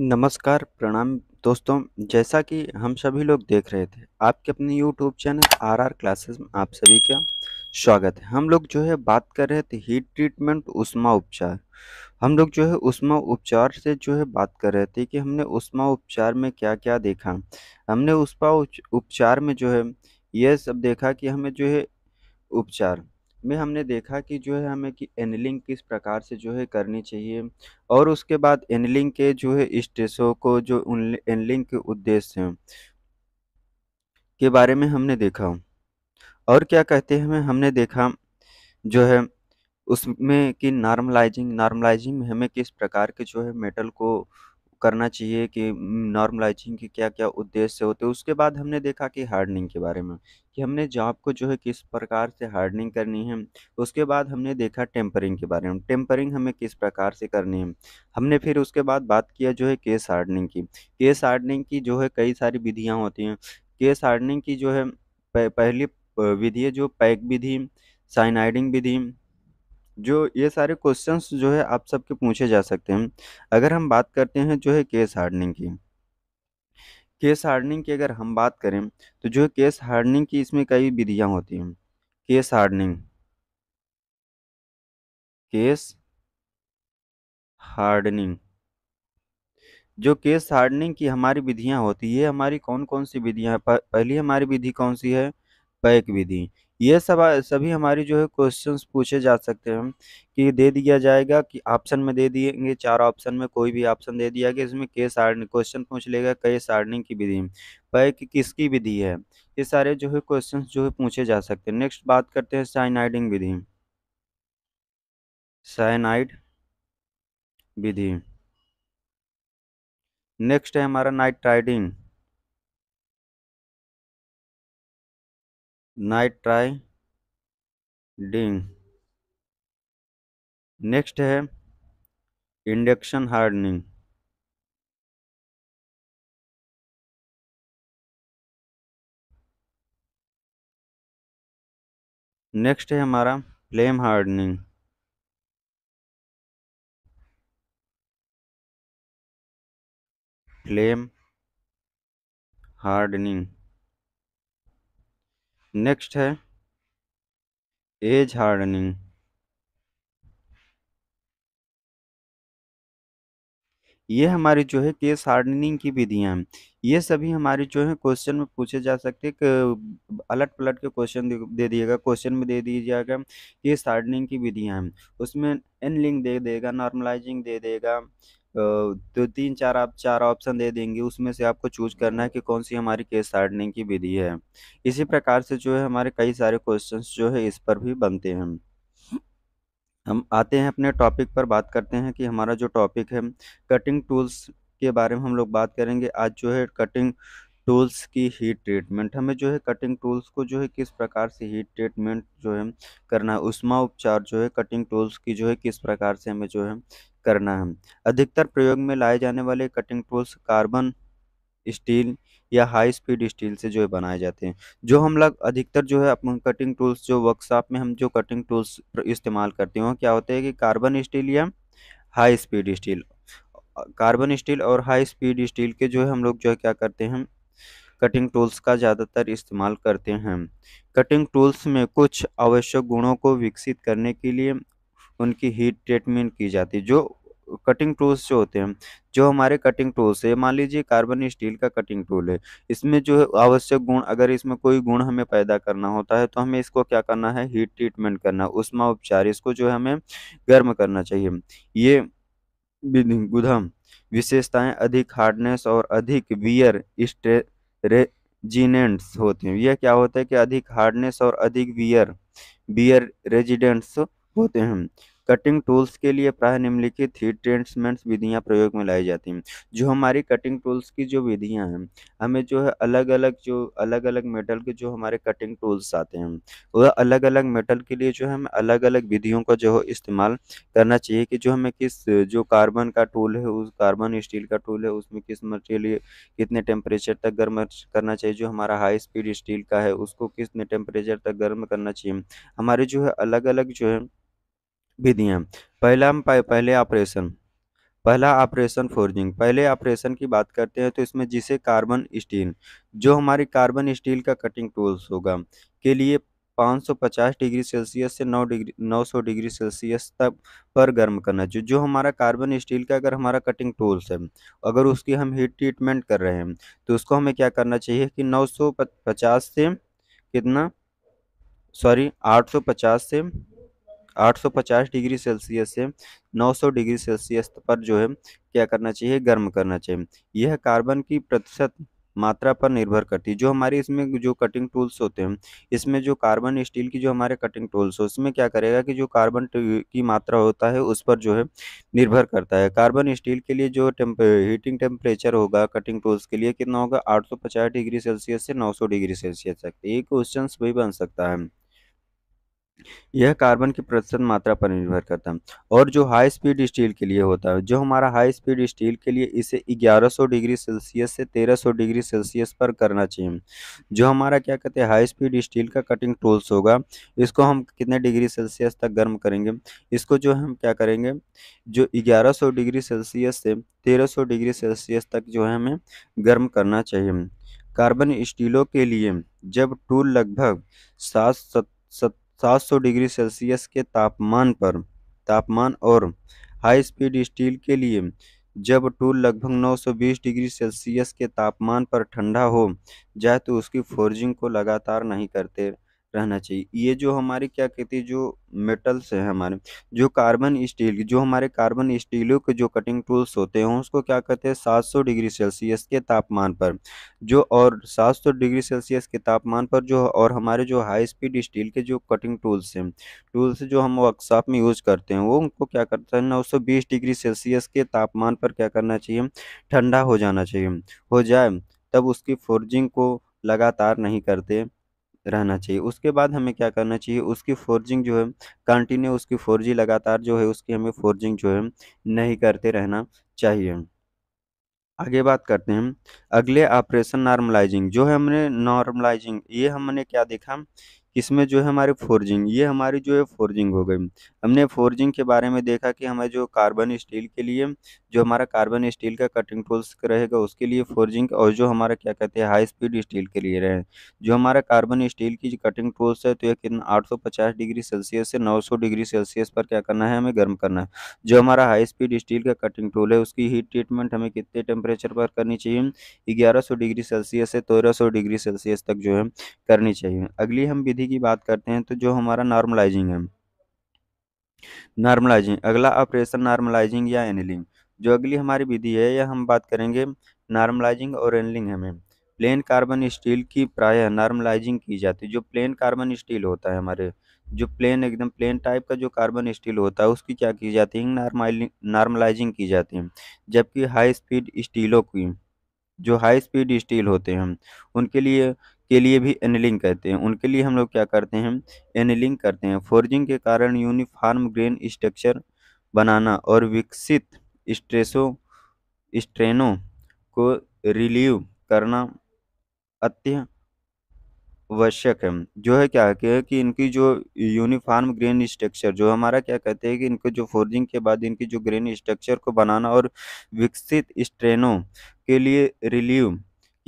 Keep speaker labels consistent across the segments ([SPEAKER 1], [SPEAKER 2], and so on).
[SPEAKER 1] नमस्कार प्रणाम दोस्तों जैसा कि हम सभी लोग देख रहे थे आपके अपने YouTube channel R R classes में आप सभी का स्वागत है हम लोग जो है बात कर रहे थे हीट ट्रीटमेंट उष्मा उपचार हम लोग जो है उष्मा उपचार से जो है बात कर रहे थे कि हमने उष्मा उपचार में क्या क्या देखा हमने उष्मा उपचार में जो है यह सब देखा कि हमें जो है उपचार में हमने देखा कि जो है हमें कि एनलिंग किस प्रकार से जो है करनी चाहिए और उसके बाद एनलिंग के जो है स्टेसों को जो उन एनलिंग के उद्देश्य के बारे में हमने देखा और क्या कहते हैं हमने देखा जो है उसमें कि नॉर्मलाइजिंग नॉर्मलाइजिंग में हमें किस प्रकार के जो है मेटल को करना चाहिए कि नॉर्मलाइजिंग के क्या क्या उद्देश्य होते हैं उसके बाद हमने देखा कि हार्डनिंग के बारे में कि हमने जॉब को जो है किस प्रकार से हार्डनिंग करनी है उसके बाद हमने देखा टेम्परिंग के बारे में टेम्परिंग हमें किस प्रकार से करनी है हमने फिर उसके बाद बात किया जो है केस हार्डनिंग की केस हार्डनिंग की जो है कई सारी विधियाँ होती हैं केस हार्डनिंग की जो है पहली विधि जो पैक विधि साइनाइडिंग विधि जो ये सारे क्वेश्चंस जो है आप सबके पूछे जा सकते हैं अगर हम बात करते हैं जो है केस हार्डनिंग की केस हार्डनिंग की अगर हम बात करें तो जो है केस हार्डनिंग की इसमें कई विधियां होती हैं केस हार्डनिंग केस हार्डनिंग जो केस हार्डनिंग की हमारी विधियां होती है हमारी कौन कौन सी विधियां पहली हमारी विधि कौन सी है पैक विधि ये सब सभी हमारी जो है क्वेश्चंस पूछे जा सकते हैं कि दे दिया जाएगा कि ऑप्शन में दे दिएंगे चार ऑप्शन में कोई भी ऑप्शन दे दिया गया इसमें के सारणी क्वेश्चन पूछ लेगा कई सारणी की विधि पैक कि किसकी विधि है ये सारे जो है क्वेश्चन जो है पूछे जा सकते हैं नेक्स्ट बात करते हैं साइनाइडिंग विधि साइनाइड विधि नेक्स्ट है हमारा नाइट्राइडिंग नाइट्राइडिंग नेक्स्ट है इंडक्शन हार्डनिंग नेक्स्ट है हमारा flame hardening flame hardening next है एज हार्डनिंग ये हमारी जो है केस हार्डनिंग की विधियां हैं ये सभी हमारे जो है क्वेश्चन में पूछे जा सकते हैं अलट पलट के क्वेश्चन दे दिएगा क्वेश्चन में दे दीजिएगा ये सार्डनिंग की विधियाँ हैं उसमें एन लिंक दे देगा नॉर्मलाइजिंग दे देगा तो तीन चार आप चार ऑप्शन दे देंगे उसमें से आपको चूज करना है कि कौन सी हमारी केस हार्डनिंग की विधि है इसी प्रकार से जो है हमारे कई सारे क्वेश्चंस जो है इस पर भी बनते हैं हम आते हैं अपने टॉपिक पर बात करते हैं कि हमारा जो टॉपिक है कटिंग टूल्स के बारे में हम लोग बात करेंगे आज जो है कटिंग टूल्स की हीट ट्रीटमेंट हमें जो है कटिंग टूल्स को जो है किस प्रकार से हीट ट्रीटमेंट जो है करना है उष्मा उपचार जो है कटिंग टूल्स की जो है किस प्रकार से हमें जो है करना है अधिकतर प्रयोग में लाए जाने वाले कटिंग टूल्स कार्बन स्टील या हाई स्पीड स्टील से जो है बनाए जाते हैं जो हम लोग अधिकतर जो है अपन कटिंग टूल्स जो वर्कशॉप में हम जो कटिंग टूल्स इस्तेमाल करते हैं क्या होते हैं कि कार्बन स्टील या high speed steel carbon steel और हाई स्पीड स्टील के जो है हम लोग जो है क्या करते हैं कटिंग टूल्स का ज़्यादातर इस्तेमाल करते हैं कटिंग टूल्स में कुछ आवश्यक गुणों को विकसित करने के लिए उनकी हीट ट्रीटमेंट की जाती है जो कटिंग टूल्स जो होते हैं जो हमारे कटिंग टूल्स है मान लीजिए कार्बन स्टील का कटिंग टूल है इसमें जो है आवश्यक गुण अगर इसमें कोई गुण हमें पैदा करना होता है तो हमें इसको क्या करना है हीट ट्रीटमेंट करना उष्मा उपचार इसको जो है हमें गर्म करना चाहिए ये गुदम विशेषताएं अधिक हार्डनेस और अधिक वियर रेजिनेंट्स होते हैं यह क्या होता है कि अधिक हार्डनेस और अधिक वियर बियर रेजिडेंट्स होते हैं कटिंग टूल्स के लिए प्राय निम्नलिखित ही ट्रेंड्समेंट्स विधियाँ प्रयोग में लाई जाती हैं जो हमारी कटिंग टूल्स की जो विधियाँ हैं हमें जो है अलग अलग जो अलग अलग मेटल के जो हमारे कटिंग टूल्स आते हैं वह अलग अलग मेटल के लिए जो है हमें अलग अलग विधियों का जो है इस्तेमाल करना चाहिए कि जो हमें किस जो कार्बन का टूल है उस कार्बन स्टील का टूल है उसमें किस मटेरियल कितने टेम्परेचर तक गर्म करना चाहिए जो हमारा हाई स्पीड स्टील का है उसको कितने टेम्परेचर तक गर्म करना चाहिए हमारे जो है अलग अलग जो है विधियाँ पहला पहले ऑपरेशन पहला ऑपरेशन फोर्जिंग पहले ऑपरेशन की बात करते हैं तो इसमें जिसे कार्बन स्टील जो हमारी कार्बन स्टील का कटिंग टूल्स होगा के लिए 550 डिग्री सेल्सियस से 9 डिग्री 900 डिग्री सेल्सियस तक पर गर्म करना चाहिए जो हमारा कार्बन स्टील का अगर हमारा कटिंग टूल्स है अगर उसकी हम हीट ट्रीटमेंट कर रहे हैं तो उसको हमें क्या करना चाहिए कि 950 से कितना सॉरी 850 से 850 डिग्री सेल्सियस से 900 डिग्री सेल्सियस पर जो है क्या करना चाहिए गर्म करना चाहिए यह कार्बन की प्रतिशत मात्रा पर निर्भर करती है जो हमारे इसमें जो कटिंग टूल्स होते हैं इसमें जो कार्बन स्टील की जो हमारे कटिंग टूल्स हो उसमें क्या करेगा कि जो कार्बन की मात्रा होता है उस पर जो है निर्भर करता है कार्बन स्टील के लिए जो टेम्प हीटिंग टेम्परेचर होगा कटिंग टूल्स के लिए कितना होगा 850 डिग्री सेल्सियस से नौ डिग्री सेल्सियस तक ये क्वेश्चन भी बन सकता है यह कार्बन की प्रतिशत मात्रा पर निर्भर करता है और जो हाई स्पीड स्टील के लिए होता है जो हमारा हाई स्पीड स्टील के लिए इसे 1100 डिग्री सेल्सियस से 1300 डिग्री सेल्सियस पर करना चाहिए जो हमारा क्या कहते हैं हाई स्पीड स्टील का कटिंग टूल्स होगा इसको हम कितने डिग्री सेल्सियस तक गर्म करेंगे इसको जो हम क्या करेंगे जो ग्यारह डिग्री सेल्सियस से तेरह डिग्री सेल्सियस तक जो है हमें गर्म करना चाहिए कार्बन स्टीलों के लिए जब टूल लगभग सात 700 डिग्री सेल्सियस के तापमान पर तापमान और हाई स्पीड स्टील के लिए जब टूल लगभग 920 डिग्री सेल्सियस के तापमान पर ठंडा हो जाए तो उसकी फोर्जिंग को लगातार नहीं करते रहना चाहिए ये जो हमारे क्या कहते हैं जो मेटल्स हैं हमारे जो कार्बन स्टील जो हमारे कार्बन स्टीलों के जो कटिंग टूल्स होते हैं उसको क्या कहते हैं 700 डिग्री सेल्सियस के तापमान पर जो और 700 डिग्री सेल्सियस के तापमान पर जो और हमारे जो हाई स्पीड स्टील के जो कटिंग टूल्स हैं टूल्स जो हम वर्कशॉप में यूज़ करते हैं वो उनको क्या करता है नौ डिग्री सेल्सियस के तापमान पर क्या करना चाहिए ठंडा हो जाना चाहिए हो जाए तब उसकी फोर्जिंग को लगातार नहीं करते रहना चाहिए उसके बाद हमें क्या करना चाहिए उसकी फोर्जिंग जो है कंटिन्यू उसकी फोर्जी लगातार जो है उसकी हमें फोर्जिंग जो है नहीं करते रहना चाहिए आगे बात करते हैं अगले ऑपरेशन नॉर्मलाइजिंग जो है हमने नॉर्मलाइजिंग ये हमने क्या देखा इसमें जो है हमारे फोर्जिंग ये हमारी जो है फोर्जिंग हो गई हमने फोर्जिंग के बारे में देखा कि हमें जो कार्बन स्टील के लिए जो हमारा कार्बन स्टील का कटिंग टूल्स रहेगा उसके लिए फोर्जिंग और जो हमारा क्या कहते हैं हाई स्पीड स्टील के लिए रहे जो हमारा कार्बन स्टील की कटिंग टूल्स है तो यह कितना आठ डिग्री सेल्सियस से नौ डिग्री सेल्सियस पर क्या करना है हमें गर्म करना है जो हमारा हाई स्पीड स्टील का कटिंग टूल है उसकी हीट ट्रीटमेंट हमें कितने टेम्परेचर पर करनी चाहिए ग्यारह डिग्री सेल्सियस से तेरह डिग्री सेल्सियस तक जो है करनी चाहिए अगली हम विधि विधि की बात करते हैं तो जो हमारा नॉर्मलाइजिंग है नॉर्मलाइजिंग अगला ऑपरेशन नॉर्मलाइजिंग या एनलिंग जो अगली हमारी विधि है या हम बात करेंगे नॉर्मलाइजिंग और एनलिंग हमें प्लेन कार्बन स्टील की प्रायः नॉर्मलाइजिंग की जाती है जो प्लेन कार्बन स्टील होता है हमारे जो प्लेन एकदम प्लेन टाइप का जो कार्बन स्टील होता है उसकी क्या की जाती है नॉर्मलाइजिंग की जाती है जबकि हाई स्पीड स्टीलों की जो हाई स्पीड स्टील होते हैं उनके लिए के लिए भी एनिलिंग कहते हैं उनके लिए हम लोग क्या करते हैं एनलिंग करते हैं फोर्जिंग के कारण यूनिफार्म ग्रेन स्ट्रक्चर बनाना और विकसित स्ट्रेसों स्ट्रेनों को रिलीव करना अत्यावश्यक है जो है क्या है कि इनकी जो यूनिफार्म ग्रेन स्ट्रक्चर जो हमारा क्या कहते हैं कि इनके जो फोर्जिंग के बाद इनकी जो ग्रेन स्ट्रक्चर को बनाना और विकसित स्ट्रेनों के लिए रिलीव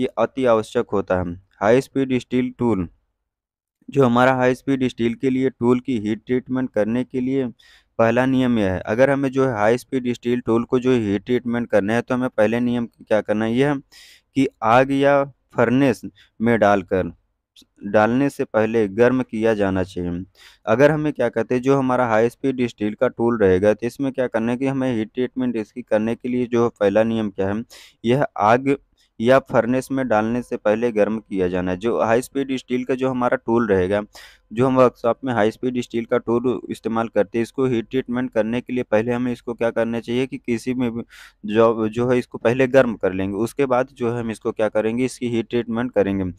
[SPEAKER 1] ये अति आवश्यक होता है हाई स्पीड स्टील टूल जो हमारा हाई स्पीड स्टील के लिए टूल की हीट ट्रीटमेंट करने के लिए पहला नियम यह है अगर हमें जो है हाई स्पीड स्टील टूल को जो हीट ट्रीटमेंट करना है तो हमें पहले नियम क्या करना है यह कि आग या फर्नेस में डालकर डालने से पहले गर्म किया जाना चाहिए अगर हमें क्या कहते हैं जो हमारा हाई स्पीड स्टील का टूल रहेगा तो इसमें क्या करना है कि हमें हीट ट्रीटमेंट इसकी करने के लिए जो पहला नियम क्या है यह आग या फर्नेस में डालने से पहले गर्म किया जाना है जो हाई स्पीड स्टील का जो हमारा टूल रहेगा जो हम वर्कशॉप में हाई स्पीड स्टील का टूल इस्तेमाल करते हैं इसको हीट ट्रीटमेंट करने के लिए पहले हमें इसको क्या करना चाहिए कि किसी में जो जो है इसको पहले गर्म कर लेंगे उसके बाद जो है हम इसको क्या करेंगे इसकी हीट ट्रीटमेंट करेंगे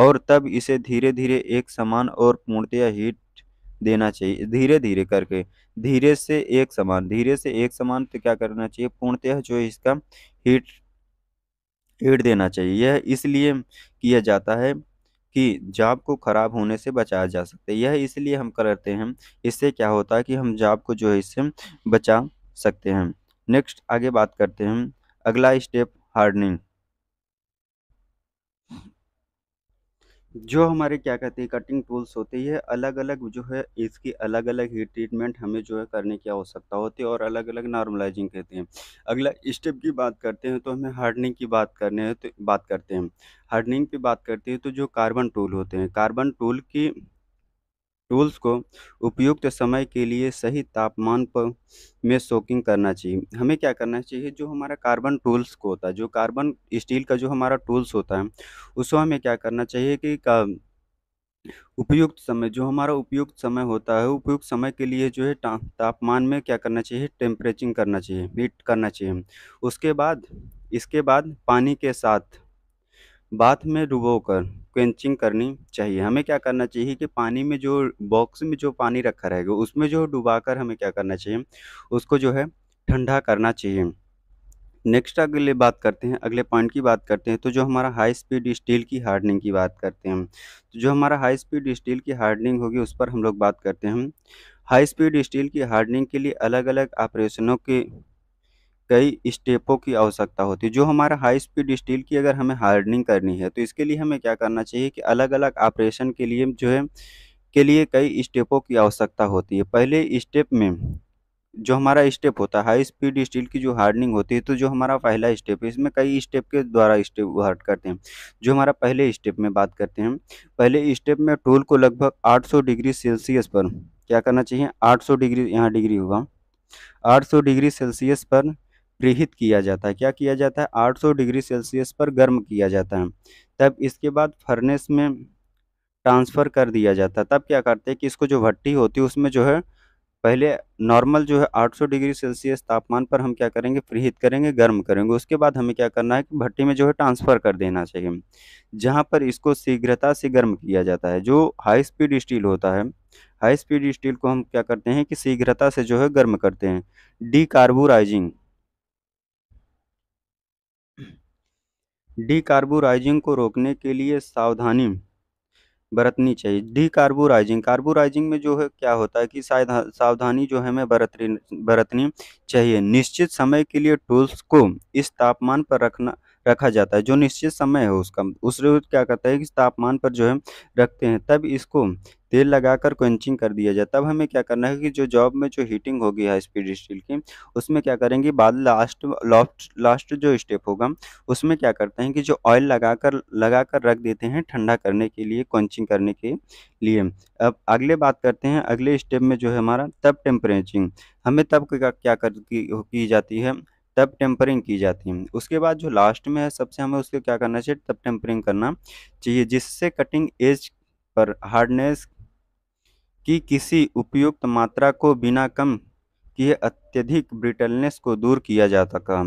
[SPEAKER 1] और तब इसे धीरे धीरे एक समान और पूर्णतया हीट देना चाहिए धीरे धीरे करके धीरे से एक समान धीरे से एक समान तो क्या करना चाहिए पूर्णतः जो इसका हीट एड देना चाहिए यह इसलिए किया जाता है कि जाप को ख़राब होने से बचाया जा सकता है यह इसलिए हम करते हैं इससे क्या होता है कि हम जाप को जो है इससे बचा सकते हैं नेक्स्ट आगे बात करते हैं अगला स्टेप हार्डनिंग जो हमारे क्या कहते हैं कटिंग टूल्स होते हैं अलग अलग जो है इसकी अलग अलग ही ट्रीटमेंट हमें जो है करने की आवश्यकता होती है और अलग अलग नॉर्मलाइजिंग कहते हैं अगला स्टेप की बात करते हैं तो हमें हार्डनिंग की बात करने है तो बात करते हैं हार्डनिंग की बात करते हैं तो जो कार्बन टूल होते हैं कार्बन टूल की टूल्स को उपयुक्त समय के लिए सही तापमान पर में सोकिंग करना चाहिए हमें क्या करना चाहिए जो हमारा कार्बन टूल्स को होता है जो कार्बन स्टील का जो हमारा टूल्स होता है उसको हमें क्या करना चाहिए कि का उपयुक्त समय जो हमारा उपयुक्त समय होता है उपयुक्त समय के लिए जो है तापमान में क्या करना चाहिए टेम्परेचिंग करना चाहिए हीट करना चाहिए उसके बाद इसके बाद पानी के साथ बाथ में डुबोकर क्वेंचिंग करनी चाहिए हमें क्या करना चाहिए कि पानी में जो बॉक्स में जो पानी रखा रहेगा उसमें जो डुबा कर हमें क्या करना चाहिए उसको जो है ठंडा करना चाहिए नेक्स्ट अगले बात करते हैं अगले पॉइंट की बात करते हैं तो जो हमारा हाई स्पीड स्टील की हार्डनिंग की बात करते हैं तो जो हमारा हाई स्पीड स्टील की हार्डनिंग होगी उस पर हम लोग बात करते हैं हाई स्पीड स्टील की हार्डनिंग के लिए अलग अलग ऑपरेशनों के कई स्टेपों की आवश्यकता होती है जो हमारा हाई स्पीड स्टील की अगर हमें हार्डनिंग करनी है तो इसके लिए हमें क्या करना चाहिए कि अलग अलग ऑपरेशन के लिए जो है के लिए कई स्टेपों की आवश्यकता होती है पहले स्टेप में जो हमारा स्टेप होता है हाई स्पीड स्टील की जो हार्डनिंग होती है तो जो हमारा पहला स्टेप है इसमें कई स्टेप के द्वारा स्टेप हार्ड करते हैं जो हमारा पहले स्टेप में बात करते हैं पहले स्टेप में टूल को लगभग 800 डिग्री सेल्सियस पर क्या करना चाहिए 800 डिग्री यहाँ डिग्री होगा 800 डिग्री सेल्सियस पर प्रेहित किया जाता है क्या किया जाता है 800 डिग्री सेल्सियस पर गर्म किया जाता है तब इसके बाद फर्नेस में ट्रांसफ़र कर दिया जाता है तब क्या करते हैं कि इसको जो भट्टी होती है उसमें जो है पहले नॉर्मल जो है 800 डिग्री सेल्सियस तापमान पर हम क्या करेंगे प्रेहित करेंगे गर्म करेंगे उसके बाद हमें क्या करना है कि भट्टी में जो है ट्रांसफ़र कर देना चाहिए जहाँ पर इसको शीघ्रता से गर्म किया जाता है जो हाई स्पीड स्टील होता है हाई स्पीड स्टील को हम क्या करते हैं कि शीघ्रता से जो है गर्म करते हैं कार्बोराइजिंग डीकार्बोराइजिंग को रोकने के लिए सावधानी बरतनी चाहिए डीकार्बोराइजिंग कार्बोराइजिंग में जो है क्या होता है कि सावधानी जो है हमें बरतनी बरतनी चाहिए निश्चित समय के लिए टूल्स को इस तापमान पर रखना रखा जाता है जो निश्चित समय है उसका उस रोज क्या करता है कि तापमान पर जो है रखते हैं तब इसको तेल लगाकर क्वेंचिंग कर दिया जाए तब हमें क्या करना है कि जो जॉब में जो हीटिंग होगी हाई स्पीड स्टील की उसमें क्या करेंगे बाद लास्ट लॉफ्ट लास्ट जो स्टेप होगा उसमें क्या करते हैं कि जो ऑयल लगाकर लगाकर रख देते हैं ठंडा करने के लिए क्वेंचिंग करने के लिए अब अगले बात करते हैं अगले स्टेप में जो है हमारा तब टेम्परेचिंग हमें तब क्या कर की, की जाती है तब टेम्परिंग की जाती है उसके बाद जो लास्ट में है सबसे हमें उसको क्या करना चाहिए तब टेम्परिंग करना चाहिए जिससे कटिंग एज पर हार्डनेस कि किसी उपयुक्त मात्रा को बिना कम किए अत्यधिक ब्रिटलनेस को दूर किया जाता सका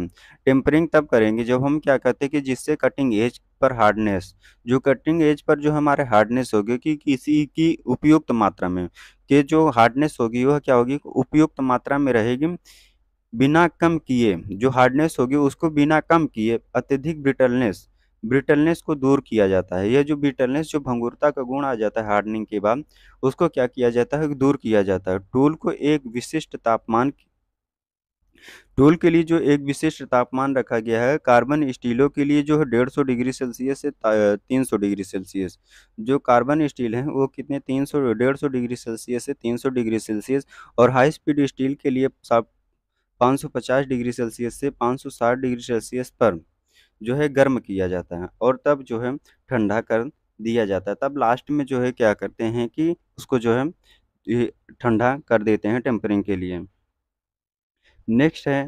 [SPEAKER 1] टेम्परिंग तब करेंगे जब हम क्या कहते हैं कि जिससे कटिंग एज पर हार्डनेस जो कटिंग एज पर जो हमारे हार्डनेस होगी कि किसी की उपयुक्त मात्रा में के जो हार्डनेस होगी वह क्या होगी उपयुक्त मात्रा में रहेगी बिना कम किए जो हार्डनेस होगी उसको बिना कम किए अत्यधिक ब्रिटलनेस ब्रिटलनेस को दूर किया जाता है यह जो ब्रिटलनेस जो भंगुरता का गुण आ जाता है हार्डनिंग के बाद उसको क्या किया जाता है दूर किया जाता है टूल को एक विशिष्ट तापमान टूल के लिए जो एक विशिष्ट तापमान रखा गया है कार्बन स्टीलों के लिए जो है डेढ़ सौ डिग्री सेल्सियस से तीन सौ डिग्री सेल्सियस जो कार्बन स्टील हैं वो कितने तीन सौ डेढ़ सौ डिग्री सेल्सियस से तीन सौ डिग्री सेल्सियस और हाई स्पीड स्टील के लिए 550 डिग्री सेल्सियस से 560 डिग्री सेल्सियस पर जो है गर्म किया जाता है और तब जो है ठंडा कर दिया जाता है तब लास्ट में जो है क्या करते हैं कि उसको जो है ठंडा कर देते हैं टेम्परिंग के लिए नेक्स्ट है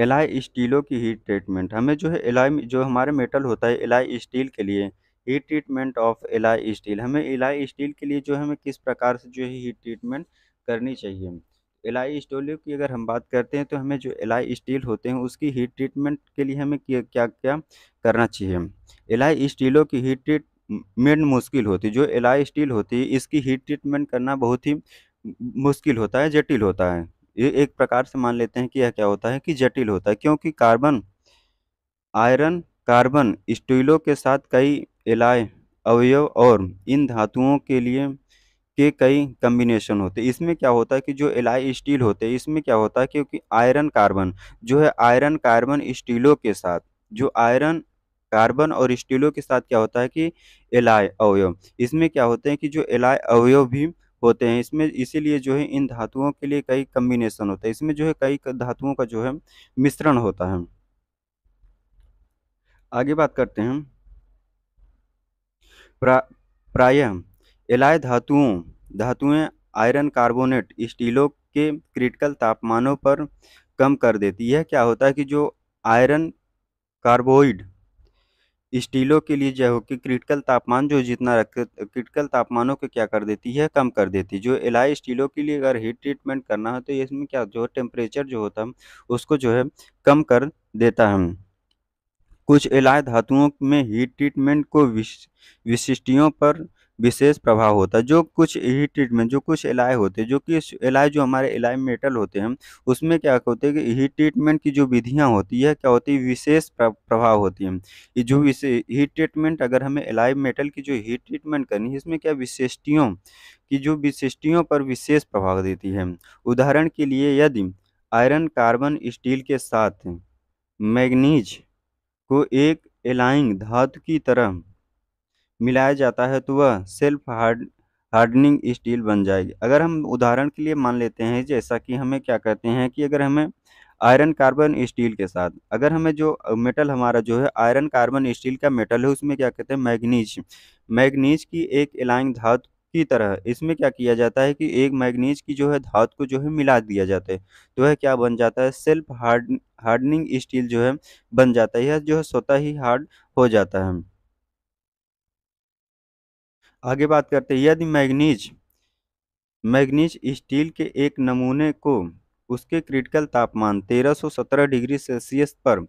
[SPEAKER 1] एलाई स्टीलों की हीट ट्रीटमेंट हमें जो है एलाई जो हमारे मेटल होता है एलाई स्टील के लिए heat treatment of alloy steel हमें एलाई स्टील के लिए जो है हमें किस प्रकार से जो है हीट ट्रीटमेंट करनी चाहिए एलाई स्टीलों की अगर हम बात करते हैं तो हमें जो एलाई स्टील होते हैं उसकी हीट ट्रीटमेंट के लिए हमें क्या क्या, क्या करना चाहिए एलाई स्टीलों की हीट ट्रीटमेंट मुश्किल होती है जो एलाई स्टील होती है इसकी हीट ट्रीटमेंट करना बहुत ही मुश्किल होता है जटिल होता है ये एक प्रकार से मान लेते हैं कि यह क्या होता है कि जटिल होता है क्योंकि कार्बन आयरन कार्बन स्टीलों के साथ कई एलाय अवयव और इन धातुओं के लिए के कई कम्बिनेशन होते हैं इसमें क्या होता है कि जो एलाई स्टील होते हैं इसमें क्या होता है क्योंकि आयरन कार्बन जो है आयरन कार्बन स्टीलों के साथ जो आयरन कार्बन और स्टीलों के साथ क्या होता है कि एलाय अवयव इसमें क्या होते हैं कि जो एलाय अवयव भी होते हैं इसमें इसीलिए जो है इन धातुओं के लिए कई कम्बिनेशन होता है इसमें जो है कई धातुओं का जो है मिश्रण होता है आगे बात करते हैं प्राय एलाय धातुओं धातुएं आयरन कार्बोनेट स्टीलों के क्रिटिकल तापमानों पर कम कर देती है क्या होता है कि जो आयरन कार्बोइड स्टीलों के लिए जो कि क्रिटिकल तापमान जो जितना रख क्रिटिकल तापमानों को क्या कर देती है कम कर देती है जो एलाई स्टीलों के लिए अगर हीट ट्रीटमेंट करना है तो इसमें क्या जो टेम्परेचर जो होता है उसको जो है कम कर देता है कुछ एलाय धातुओं में हीट ट्रीटमेंट को विश विशिष्टियों पर विशेष प्रभाव होता है जो कुछ ही ट्रीटमेंट जो कुछ एलाय होते हैं जो कि एलाय जो हमारे एलाय मेटल होते हैं उसमें क्या होते हैं कि ही ट्रीटमेंट की जो विधियाँ होती है क्या होती है विशेष प्रभाव होती है ये जो विशेष ही ट्रीटमेंट अगर हमें एलाय मेटल की जो ही ट्रीटमेंट करनी है इसमें क्या विशिष्टियों की जो विशिष्टियों पर विशेष प्रभाव देती है उदाहरण के लिए यदि आयरन कार्बन स्टील के साथ मैगनीज को एक एलाइंग धातु की तरह मिलाया जाता है तो वह सेल्फ हार्ड हार्डनिंग स्टील बन जाएगी अगर हम उदाहरण के लिए मान लेते हैं जैसा कि हमें क्या कहते हैं कि अगर हमें आयरन कार्बन स्टील के साथ अगर हमें जो मेटल हमारा जो है आयरन कार्बन स्टील का मेटल है उसमें क्या कहते हैं मैग्नीज मैग्नीज की एक एलाइन धातु की तरह इसमें क्या किया जाता है कि एक मैग्नीज की जो है धातु को जो है मिला दिया जाता है तो वह क्या बन जाता है सेल्फ हार्ड हार्डनिंग स्टील जो है बन जाता है यह जो है स्वतः ही हार्ड हो जाता है आगे बात करते हैं यदि मैग्नीज मैग्नीज स्टील के एक नमूने को उसके क्रिटिकल तापमान 1317 डिग्री सेल्सियस पर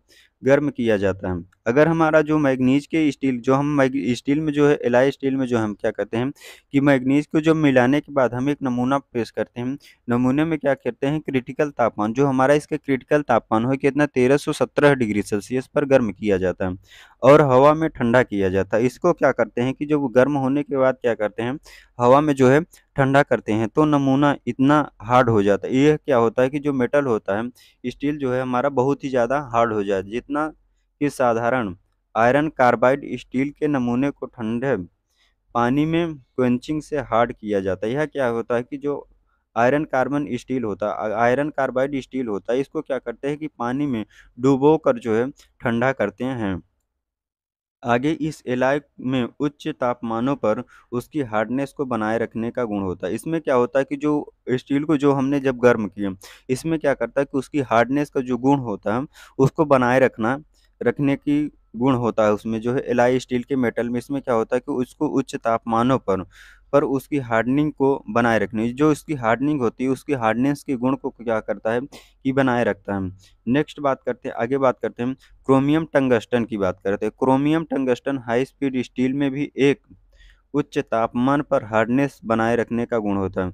[SPEAKER 1] गर्म किया जाता है अगर हमारा जो मैग्नीज के स्टील जो हम स्टील में जो है एलाई स्टील में जो हम क्या करते हैं कि मैग्नीज को जब मिलाने के बाद हम एक नमूना पेश करते हैं नमूने में क्या करते हैं क्रिटिकल तापमान जो हमारा इसका क्रिटिकल तापमान हो कितना तेरह सौ सत्रह डिग्री सेल्सियस पर गर्म किया जाता है और हवा में ठंडा किया जाता है इसको क्या करते हैं कि जब गर्म होने के बाद क्या करते हैं हवा में जो है ठंडा करते हैं तो नमूना इतना हार्ड हो जाता है यह क्या होता है कि जो मेटल होता है स्टील जो है हमारा बहुत ही ज़्यादा हार्ड हो जाता है इतना ही साधारण आयरन कार्बाइड स्टील के नमूने को ठंडे पानी में क्वेंचिंग से हार्ड किया जाता है यह क्या होता है कि जो आयरन कार्बन स्टील होता है आयरन कार्बाइड स्टील होता है इसको क्या करते हैं कि पानी में डुबो कर जो है ठंडा करते हैं आगे इस एलाय में उच्च तापमानों पर उसकी हार्डनेस को बनाए रखने का गुण होता है इसमें क्या होता है कि जो स्टील को जो हमने जब गर्म किया इसमें क्या करता है कि उसकी हार्डनेस का जो गुण होता है उसको बनाए रखना रखने की गुण होता है उसमें जो है एलाई स्टील के मेटल में इसमें क्या होता है कि उसको उच्च तापमानों पर पर उसकी हार्डनिंग को बनाए रखनी जो उसकी हार्डनिंग होती है उसकी हार्डनेस के गुण को क्या करता है कि बनाए रखता है नेक्स्ट बात करते हैं आगे बात करते हैं क्रोमियम टंगस्टन की बात करते हैं chromium tungsten high speed steel में भी एक उच्च तापमान पर हार्डनेस बनाए रखने का गुण होता है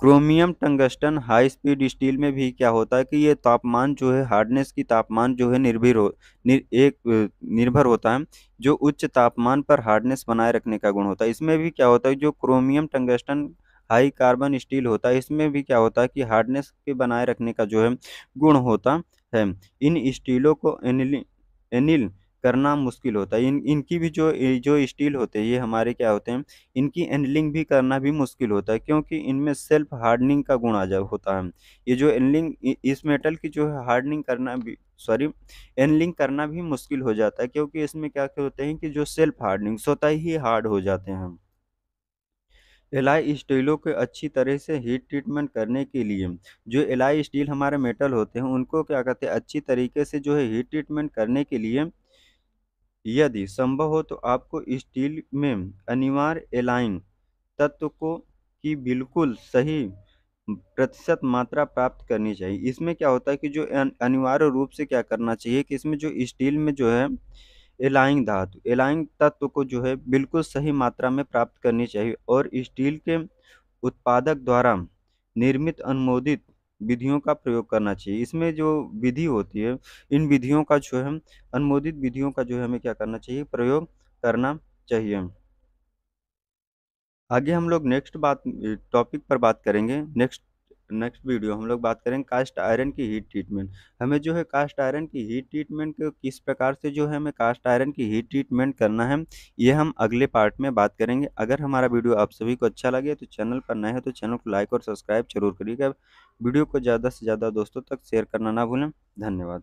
[SPEAKER 1] chromium tungsten high speed steel में भी क्या होता है कि ये तापमान जो है हार्डनेस की तापमान जो है निर्भर हो निर, एक निर्भर होता है जो उच्च तापमान पर हार्डनेस बनाए रखने का गुण होता है इसमें भी क्या होता है जो chromium tungsten high carbon steel होता है इसमें भी क्या होता है कि हार्डनेस के बनाए रखने का जो है गुण होता है इन स्टीलों को एनिल एनिल करना मुश्किल होता है इन इनकी भी जो जो स्टील होते हैं ये हमारे क्या होते हैं इनकी एनलिंग भी करना भी मुश्किल होता है क्योंकि इनमें सेल्फ हार्डनिंग का गुण आ जा होता है ये जो एनलिंग इस मेटल की जो है हार्डनिंग करना भी सॉरी एनलिंग करना भी मुश्किल हो जाता है क्योंकि इसमें क्या होते हैं कि जो सेल्फ हार्डनिंग स्वतः ही हार्ड हो जाते हैं एलाई स्टीलों को अच्छी तरह से हीट ट्रीटमेंट करने के लिए जो एलाई स्टील हमारे मेटल होते हैं उनको क्या कहते हैं अच्छी तरीके से जो है हीट ट्रीटमेंट करने के लिए यदि संभव हो तो आपको स्टील में अनिवार्य एलाइन तत्व को की बिल्कुल सही प्रतिशत मात्रा प्राप्त करनी चाहिए इसमें क्या होता है कि जो अनिवार्य रूप से क्या करना चाहिए कि इसमें जो स्टील में जो है एलाइंग धातु एलाइंग तत्व को जो है बिल्कुल सही मात्रा में प्राप्त करनी चाहिए और स्टील के उत्पादक द्वारा निर्मित अनुमोदित विधियों का प्रयोग करना चाहिए इसमें जो विधि होती है इन विधियों का जो है अनुमोदित विधियों का जो है हमें क्या करना चाहिए प्रयोग करना चाहिए आगे हम लोग नेक्स्ट बात टॉपिक पर बात करेंगे नेक्स्ट नेक्स्ट वीडियो हम लोग बात करेंगे कास्ट आयरन की हीट ट्रीटमेंट हमें जो है कास्ट आयरन की हीट ट्रीटमेंट किस प्रकार से जो है हमें कास्ट आयरन की हीट ट्रीटमेंट करना है ये हम अगले पार्ट में बात करेंगे अगर हमारा वीडियो आप सभी को अच्छा लगे तो चैनल पर नए हो तो चैनल को लाइक और सब्सक्राइब जरूर करिएगा वीडियो को ज़्यादा से ज़्यादा दोस्तों तक शेयर करना ना भूलें धन्यवाद